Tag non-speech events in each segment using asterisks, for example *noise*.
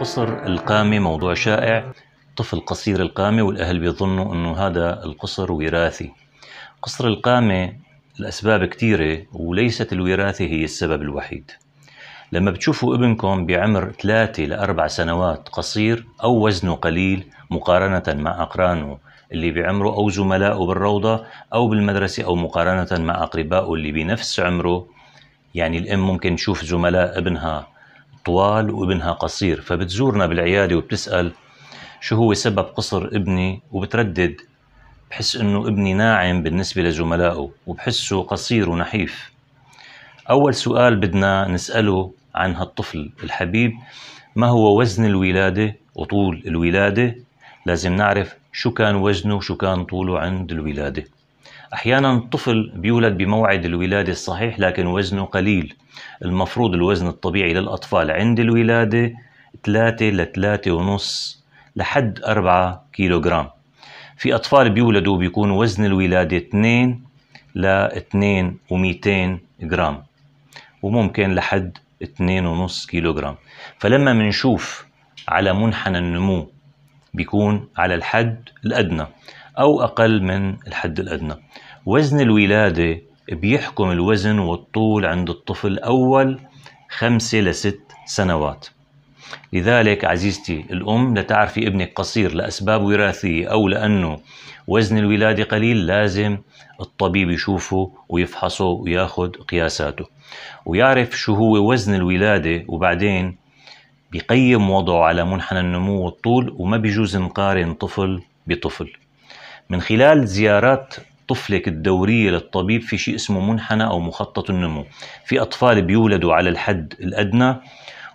قصر القامة موضوع شائع طفل قصير القامة والأهل بيظنوا أنه هذا القصر وراثي قصر القامة الأسباب كثيرة وليست الوراثة هي السبب الوحيد لما بتشوفوا ابنكم بعمر 3 لأربع سنوات قصير أو وزنه قليل مقارنة مع أقرانه اللي بعمره أو زملائه بالروضة أو بالمدرسة أو مقارنة مع أقربائه اللي بنفس عمره يعني الأم ممكن تشوف زملاء ابنها طوال وابنها قصير فبتزورنا بالعيادة وبتسأل شو هو سبب قصر ابني وبتردد بحس انه ابني ناعم بالنسبة لزملائه وبحسه قصير ونحيف أول سؤال بدنا نسأله عن هالطفل الحبيب ما هو وزن الولادة وطول الولادة لازم نعرف شو كان وزنه وشو كان طوله عند الولادة أحيانا الطفل بيولد بموعد الولادة الصحيح لكن وزنه قليل المفروض الوزن الطبيعي للأطفال عند الولادة 3 ل 3.5 لحد 4 كيلوغرام في أطفال بيولدوا بيكون وزن الولادة 2 ل 2 و200 جرام وممكن لحد 2.5 كيلوغرام فلما بنشوف على منحنى النمو بيكون على الحد الأدنى أو أقل من الحد الأدنى وزن الولادة بيحكم الوزن والطول عند الطفل أول خمسة لست سنوات لذلك عزيزتي الأم لتعرفي ابنك قصير لأسباب وراثية أو لأنه وزن الولادة قليل لازم الطبيب يشوفه ويفحصه وياخد قياساته ويعرف شو هو وزن الولادة وبعدين بقيم وضعه على منحنى النمو والطول وما بيجوز نقارن طفل بطفل من خلال زيارات طفلك الدورية للطبيب في شيء اسمه منحنى أو مخطط النمو في أطفال بيولدوا على الحد الأدنى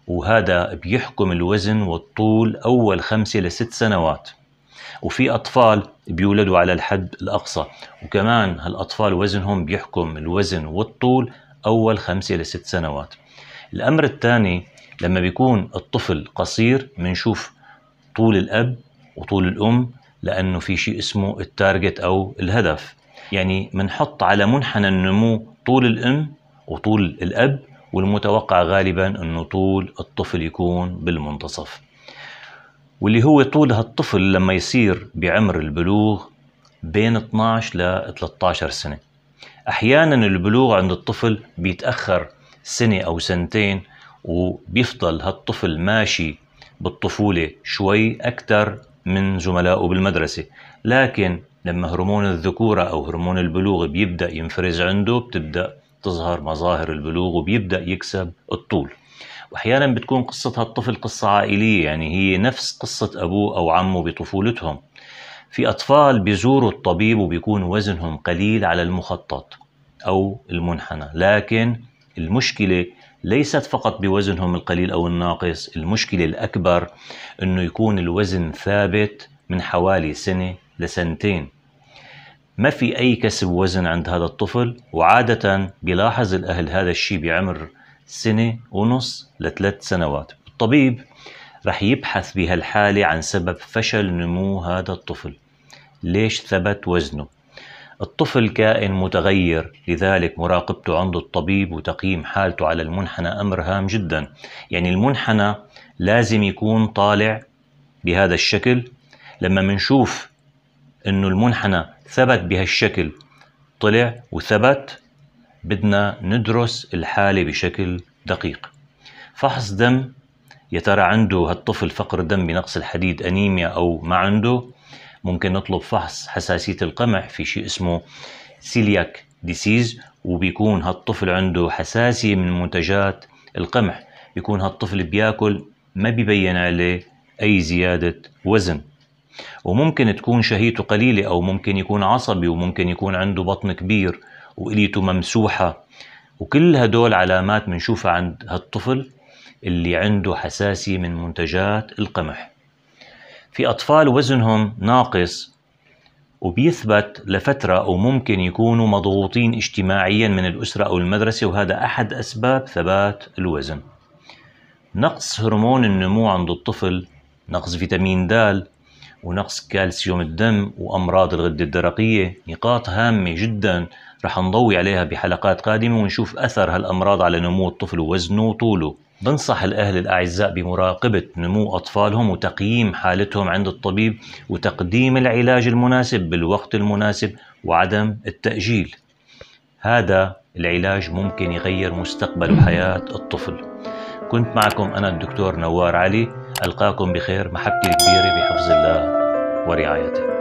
وهذا بيحكم الوزن والطول أول خمسة لست سنوات وفي أطفال بيولدوا على الحد الأقصى وكمان هالأطفال وزنهم بيحكم الوزن والطول أول خمسة لست سنوات الأمر الثاني لما بيكون الطفل قصير بنشوف طول الأب وطول الأم لأنه في شيء اسمه التارجت أو الهدف يعني بنحط على منحنى النمو طول الأم وطول الأب والمتوقع غالبا أنه طول الطفل يكون بالمنتصف واللي هو طول هالطفل لما يصير بعمر البلوغ بين 12 ل 13 سنة أحيانا البلوغ عند الطفل بيتأخر سنة أو سنتين وبيفضل هالطفل ماشي بالطفولة شوي أكثر من زملائه بالمدرسة لكن لما هرمون الذكورة أو هرمون البلوغ بيبدأ ينفرز عنده بتبدأ تظهر مظاهر البلوغ وبيبدأ يكسب الطول واحيانا بتكون قصة هالطفل قصة عائلية يعني هي نفس قصة أبوه أو عمه بطفولتهم في أطفال بيزوروا الطبيب وبيكون وزنهم قليل على المخطط أو المنحنى لكن المشكلة ليست فقط بوزنهم القليل أو الناقص المشكلة الأكبر أنه يكون الوزن ثابت من حوالي سنة لسنتين ما في أي كسب وزن عند هذا الطفل وعادة بيلاحظ الأهل هذا الشيء بعمر سنة ونص لثلاث سنوات الطبيب رح يبحث بهالحالة عن سبب فشل نمو هذا الطفل ليش ثبت وزنه الطفل كائن متغير لذلك مراقبته عند الطبيب وتقييم حالته على المنحنى أمر هام جدا يعني المنحنى لازم يكون طالع بهذا الشكل لما منشوف أنه المنحنى ثبت بهالشكل طلع وثبت بدنا ندرس الحالة بشكل دقيق فحص دم يا ترى عنده هالطفل فقر دم بنقص الحديد أنيميا أو ما عنده ممكن نطلب فحص حساسية القمح في شيء اسمه سيلياك ديسيز وبيكون هالطفل عنده حساسية من منتجات القمح بيكون هالطفل بياكل ما بيبين عليه أي زيادة وزن وممكن تكون شهيته قليلة أو ممكن يكون عصبي وممكن يكون عنده بطن كبير وإليته ممسوحة وكل هدول علامات بنشوفها عند هالطفل اللي عنده حساسية من منتجات القمح في أطفال وزنهم ناقص وبيثبت لفترة وممكن يكونوا مضغوطين اجتماعيا من الأسرة أو المدرسة وهذا أحد أسباب ثبات الوزن نقص هرمون النمو عند الطفل نقص فيتامين د ونقص كالسيوم الدم وأمراض الغدة الدرقية نقاط هامة جدا رح نضوي عليها بحلقات قادمة ونشوف أثر هالأمراض على نمو الطفل ووزنه وطوله بنصح الأهل الأعزاء بمراقبة نمو أطفالهم وتقييم حالتهم عند الطبيب وتقديم العلاج المناسب بالوقت المناسب وعدم التأجيل هذا العلاج ممكن يغير مستقبل وحياة *coughs* الطفل كنت معكم أنا الدكتور نوار علي ألقاكم بخير محبتي الكبيرة بحفظ الله ورعايته